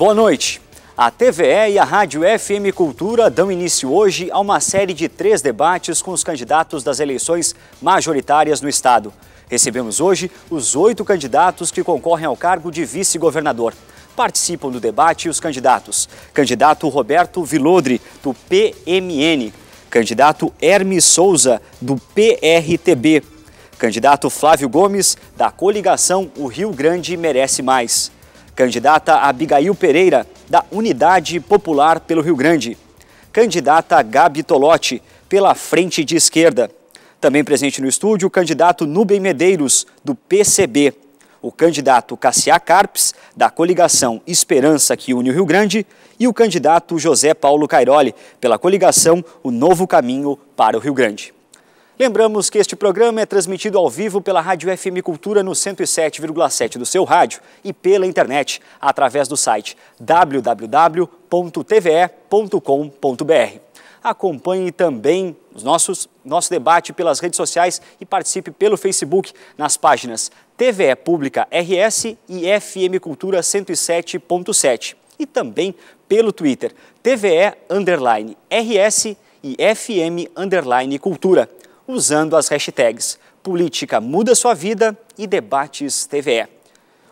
Boa noite. A TVE e a Rádio FM Cultura dão início hoje a uma série de três debates com os candidatos das eleições majoritárias no Estado. Recebemos hoje os oito candidatos que concorrem ao cargo de vice-governador. Participam do debate os candidatos: candidato Roberto Vilodre, do PMN, candidato Hermes Souza, do PRTB, candidato Flávio Gomes, da coligação O Rio Grande Merece Mais Candidata Abigail Pereira, da Unidade Popular pelo Rio Grande. Candidata Gabi Tolotti, pela Frente de Esquerda. Também presente no estúdio o candidato Nubem Medeiros, do PCB. O candidato Cassiá Carpes, da coligação Esperança que une o Rio Grande. E o candidato José Paulo Cairoli, pela coligação O Novo Caminho para o Rio Grande. Lembramos que este programa é transmitido ao vivo pela Rádio FM Cultura no 107,7 do seu rádio e pela internet, através do site www.tve.com.br. Acompanhe também os nossos, nosso debate pelas redes sociais e participe pelo Facebook nas páginas TVE Pública RS e FM Cultura 107.7 e também pelo Twitter TVE RS e FM Cultura usando as hashtags Política Muda Sua Vida e Debates TVE.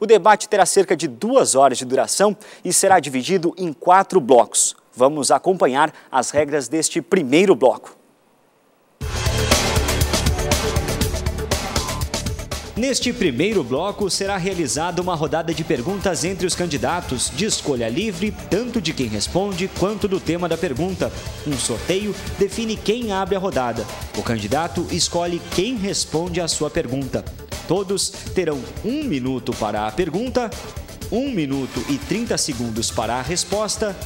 O debate terá cerca de duas horas de duração e será dividido em quatro blocos. Vamos acompanhar as regras deste primeiro bloco. Neste primeiro bloco, será realizada uma rodada de perguntas entre os candidatos, de escolha livre, tanto de quem responde quanto do tema da pergunta. Um sorteio define quem abre a rodada. O candidato escolhe quem responde à sua pergunta. Todos terão um minuto para a pergunta, 1 minuto e 30 segundos para a resposta,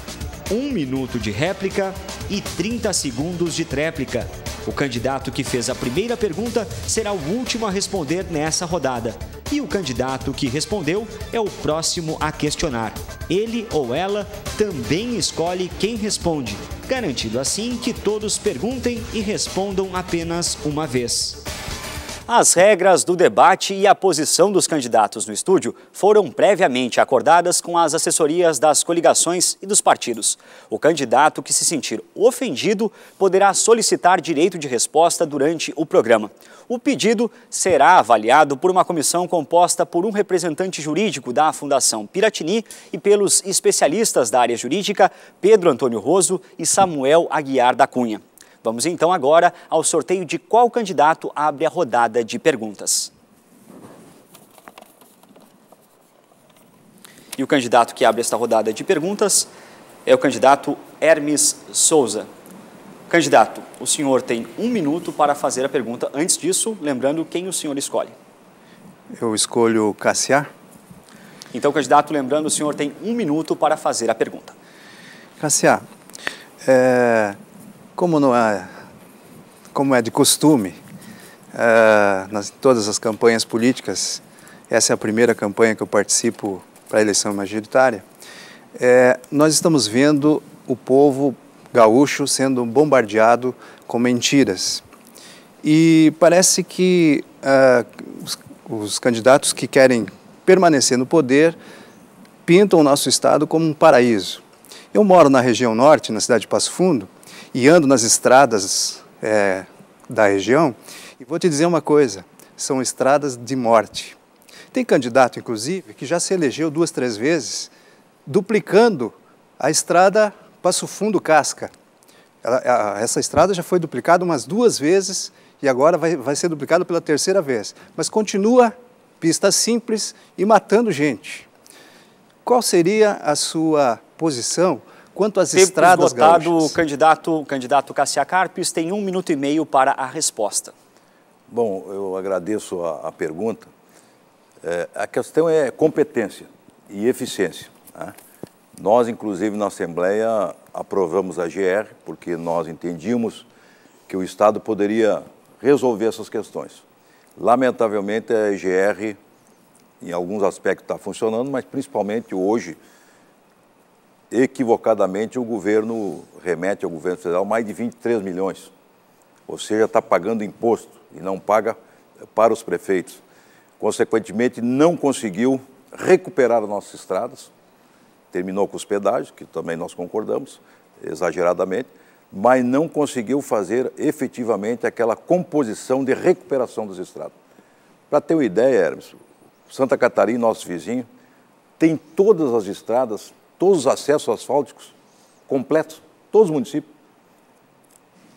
1 minuto de réplica e 30 segundos de tréplica. O candidato que fez a primeira pergunta será o último a responder nessa rodada. E o candidato que respondeu é o próximo a questionar. Ele ou ela também escolhe quem responde, garantindo assim que todos perguntem e respondam apenas uma vez. As regras do debate e a posição dos candidatos no estúdio foram previamente acordadas com as assessorias das coligações e dos partidos. O candidato que se sentir ofendido poderá solicitar direito de resposta durante o programa. O pedido será avaliado por uma comissão composta por um representante jurídico da Fundação Piratini e pelos especialistas da área jurídica Pedro Antônio Roso e Samuel Aguiar da Cunha. Vamos então agora ao sorteio de qual candidato abre a rodada de perguntas. E o candidato que abre esta rodada de perguntas é o candidato Hermes Souza. Candidato, o senhor tem um minuto para fazer a pergunta. Antes disso, lembrando quem o senhor escolhe. Eu escolho Cassiar. Então, candidato, lembrando, o senhor tem um minuto para fazer a pergunta. Cassiar, é, como, não é, como é de costume, uh, nas todas as campanhas políticas, essa é a primeira campanha que eu participo para a eleição majoritária, é, nós estamos vendo o povo gaúcho sendo bombardeado com mentiras. E parece que eh, os, os candidatos que querem permanecer no poder pintam o nosso estado como um paraíso. Eu moro na região norte, na cidade de Passo Fundo, e ando nas estradas é, da região, e vou te dizer uma coisa: são estradas de morte. Tem candidato, inclusive, que já se elegeu duas, três vezes, duplicando a estrada Passo Fundo Casca. Ela, a, essa estrada já foi duplicada umas duas vezes e agora vai, vai ser duplicada pela terceira vez. Mas continua pista simples e matando gente. Qual seria a sua posição Quanto às Tempo estradas, esgotado, gaúchas? candidato, candidato Cassia Carpes tem um minuto e meio para a resposta. Bom, eu agradeço a, a pergunta. É, a questão é competência e eficiência. Né? Nós, inclusive, na Assembleia aprovamos a GR, porque nós entendíamos que o Estado poderia resolver essas questões. Lamentavelmente, a GR, em alguns aspectos, está funcionando, mas principalmente hoje, equivocadamente o governo remete ao governo federal mais de 23 milhões, ou seja, está pagando imposto e não paga eh, para os prefeitos. Consequentemente, não conseguiu recuperar as nossas estradas, terminou com os pedágios, que também nós concordamos, exageradamente, mas não conseguiu fazer efetivamente aquela composição de recuperação dos estradas. Para ter uma ideia, Hermes, Santa Catarina, nosso vizinho, tem todas as estradas todos os acessos asfálticos completos, todos os municípios.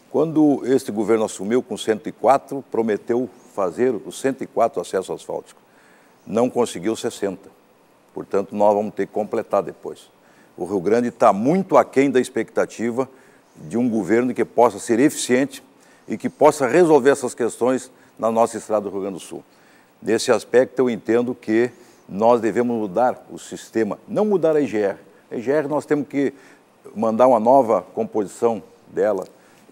Quando este governo assumiu com 104, prometeu fazer os 104 acessos asfálticos. Não conseguiu 60. Portanto, nós vamos ter que completar depois. O Rio Grande está muito aquém da expectativa de um governo que possa ser eficiente e que possa resolver essas questões na nossa estrada do Rio Grande do Sul. Nesse aspecto, eu entendo que nós devemos mudar o sistema, não mudar a IGR, EGR nós temos que mandar uma nova composição dela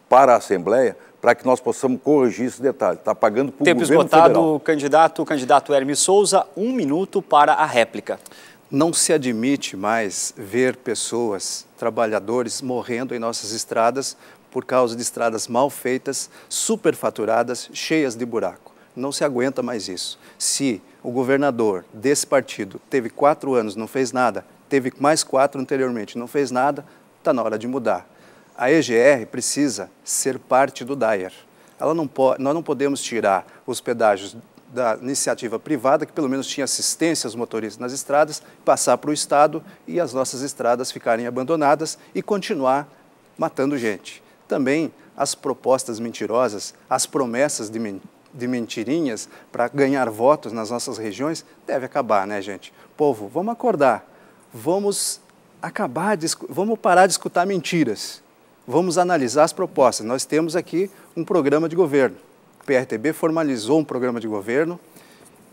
para a Assembleia, para que nós possamos corrigir esse detalhe. Está pagando por Tempo governo esgotado, federal. candidato, candidato Hermes Souza, um minuto para a réplica. Não se admite mais ver pessoas, trabalhadores, morrendo em nossas estradas por causa de estradas mal feitas, superfaturadas, cheias de buraco. Não se aguenta mais isso. Se o governador desse partido teve quatro anos, não fez nada, teve mais quatro anteriormente, não fez nada, está na hora de mudar. A EGR precisa ser parte do DAER. Ela não pode, nós não podemos tirar os pedágios da iniciativa privada, que pelo menos tinha assistência aos motoristas nas estradas, passar para o Estado e as nossas estradas ficarem abandonadas e continuar matando gente. Também as propostas mentirosas, as promessas de, men de mentirinhas para ganhar votos nas nossas regiões deve acabar, né, gente? Povo, vamos acordar vamos acabar de, vamos parar de escutar mentiras. Vamos analisar as propostas. Nós temos aqui um programa de governo. O PRTB formalizou um programa de governo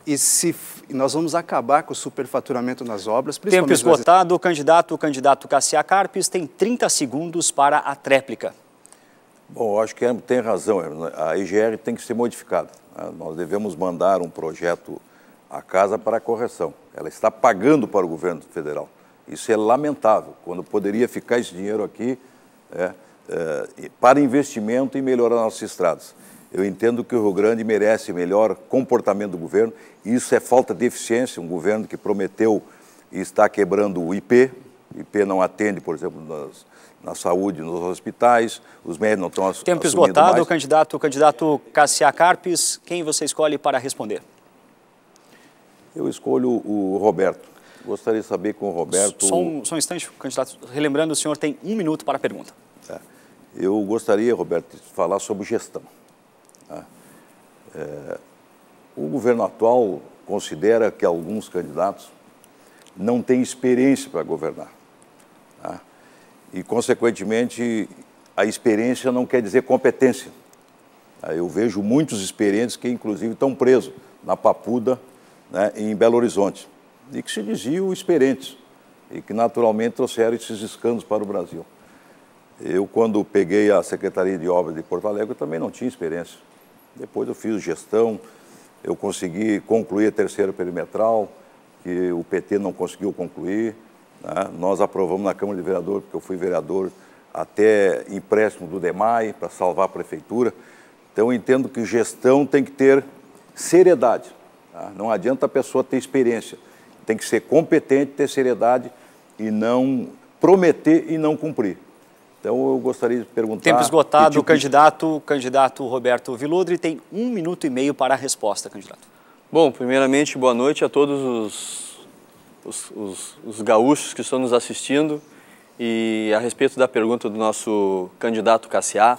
e se nós vamos acabar com o superfaturamento nas obras. Tempo esgotado, nas... candidato, o candidato Cassia Carpes tem 30 segundos para a tréplica. Bom, acho que tem razão. A IGR tem que ser modificada. Né? Nós devemos mandar um projeto a casa para a correção. Ela está pagando para o governo federal. Isso é lamentável, quando poderia ficar esse dinheiro aqui é, é, para investimento e melhorar nossas estradas. Eu entendo que o Rio Grande merece melhor comportamento do governo. Isso é falta de eficiência, um governo que prometeu e está quebrando o IP. O IP não atende, por exemplo, nas, na saúde, nos hospitais, os médicos não estão Tempo esgotado, mais. O candidato, o candidato Cassia Carpes, quem você escolhe para responder? Eu escolho o Roberto. Gostaria de saber com o Roberto... Só um, só um instante, candidato. Relembrando, o senhor tem um minuto para a pergunta. É. Eu gostaria, Roberto, de falar sobre gestão. Né? É, o governo atual considera que alguns candidatos não têm experiência para governar. Né? E, consequentemente, a experiência não quer dizer competência. Eu vejo muitos experientes que, inclusive, estão presos na papuda né, em Belo Horizonte, e que se diziam experientes, e que naturalmente trouxeram esses escândalos para o Brasil. Eu, quando peguei a Secretaria de Obras de Porto Alegre, também não tinha experiência. Depois eu fiz gestão, eu consegui concluir a terceira perimetral, que o PT não conseguiu concluir. Né? Nós aprovamos na Câmara de Vereador, porque eu fui vereador, até empréstimo do DEMAI para salvar a prefeitura. Então, eu entendo que gestão tem que ter seriedade. Tá? Não adianta a pessoa ter experiência. Tem que ser competente, ter seriedade e não prometer e não cumprir. Então eu gostaria de perguntar. Tempo esgotado, tipo... candidato, candidato Roberto Viludri tem um minuto e meio para a resposta, candidato. Bom, primeiramente, boa noite a todos os, os, os, os gaúchos que estão nos assistindo. E a respeito da pergunta do nosso candidato Cassiá,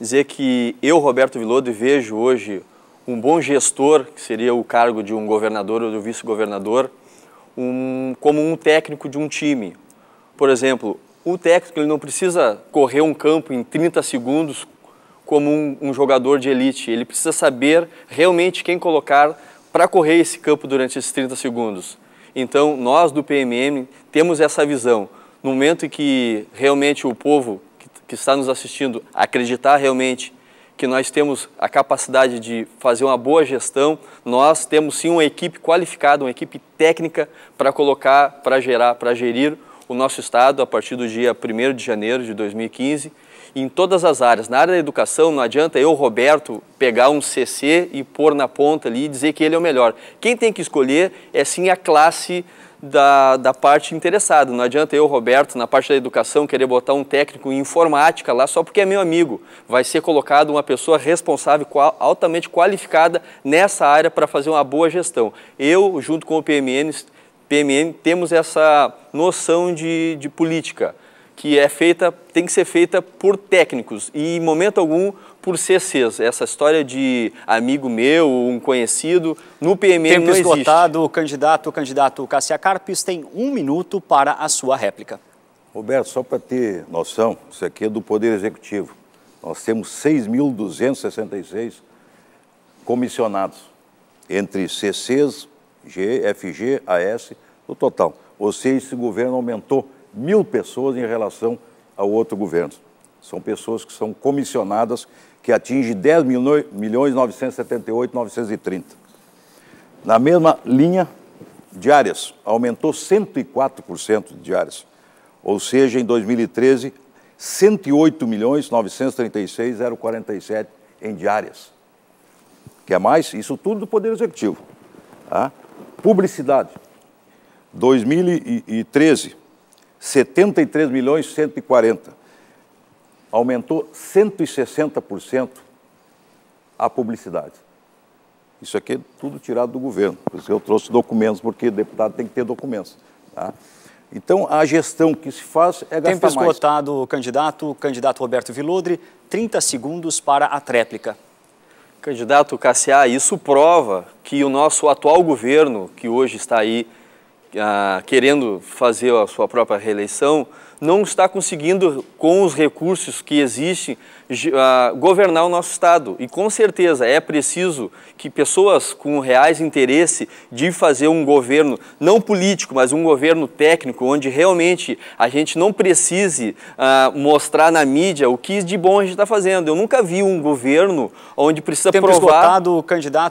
dizer que eu, Roberto Vilodri, vejo hoje um bom gestor, que seria o cargo de um governador ou do vice-governador, um, como um técnico de um time. Por exemplo, o técnico ele não precisa correr um campo em 30 segundos como um, um jogador de elite. Ele precisa saber realmente quem colocar para correr esse campo durante esses 30 segundos. Então, nós do PMM temos essa visão. No momento em que realmente o povo que está nos assistindo acreditar realmente que nós temos a capacidade de fazer uma boa gestão, nós temos sim uma equipe qualificada, uma equipe técnica para colocar, para gerar, para gerir o nosso Estado a partir do dia 1 de janeiro de 2015 em todas as áreas. Na área da educação, não adianta eu, Roberto, pegar um CC e pôr na ponta ali e dizer que ele é o melhor. Quem tem que escolher é sim a classe da, da parte interessada. Não adianta eu, Roberto, na parte da educação, querer botar um técnico em informática lá só porque é meu amigo. Vai ser colocado uma pessoa responsável, qual, altamente qualificada nessa área para fazer uma boa gestão. Eu, junto com o PMN, PMN temos essa noção de, de política que é feita, tem que ser feita por técnicos e em momento algum por CCs. Essa história de amigo meu, um conhecido, no PMM Tempo não esgotado, existe. candidato, candidato Cassia Carpes tem um minuto para a sua réplica. Roberto, só para ter noção, isso aqui é do Poder Executivo. Nós temos 6.266 comissionados, entre CCs, GFG, AS, no total. Ou seja, esse governo aumentou mil pessoas em relação ao outro governo. São pessoas que são comissionadas, que atinge 10 milhões 978 930. Na mesma linha, diárias, aumentou 104% de diárias. Ou seja, em 2013, 108 milhões e 047 em diárias. Quer mais? Isso tudo do Poder Executivo. Tá? Publicidade. 2013, 73 milhões 140. Aumentou 160% a publicidade. Isso aqui é tudo tirado do governo. Por isso eu trouxe documentos, porque deputado tem que ter documentos. Tá? Então, a gestão que se faz é gastar Tempo mais. Tempo esgotado, candidato. Candidato Roberto Vilodre, 30 segundos para a tréplica. Candidato Cassiá, isso prova que o nosso atual governo, que hoje está aí ah, querendo fazer a sua própria reeleição, não está conseguindo, com os recursos que existem, governar o nosso Estado. E com certeza é preciso que pessoas com reais interesse de fazer um governo, não político, mas um governo técnico, onde realmente a gente não precise mostrar na mídia o que de bom a gente está fazendo. Eu nunca vi um governo onde precisa Tempo provar... Esgotado, candidato.